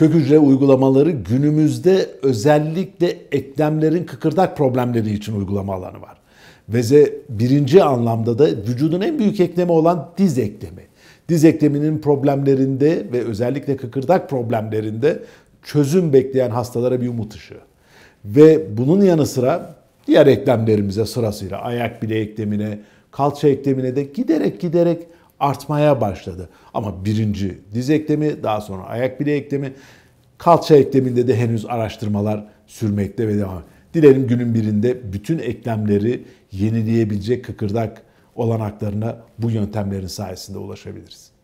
Kök hücre uygulamaları günümüzde özellikle eklemlerin kıkırdak problemleri için uygulama alanı var. Veze birinci anlamda da vücudun en büyük eklemi olan diz eklemi. Diz ekleminin problemlerinde ve özellikle kıkırdak problemlerinde çözüm bekleyen hastalara bir umut ışığı. Ve bunun yanı sıra diğer eklemlerimize sırasıyla ayak bileği eklemine, kalça eklemine de giderek giderek artmaya başladı. Ama birinci diz eklemi, daha sonra ayak bileği eklemi, kalça ekleminde de henüz araştırmalar sürmekte ve devam. Dilerim günün birinde bütün eklemleri yenileyebilecek kıkırdak olanaklarına bu yöntemlerin sayesinde ulaşabiliriz.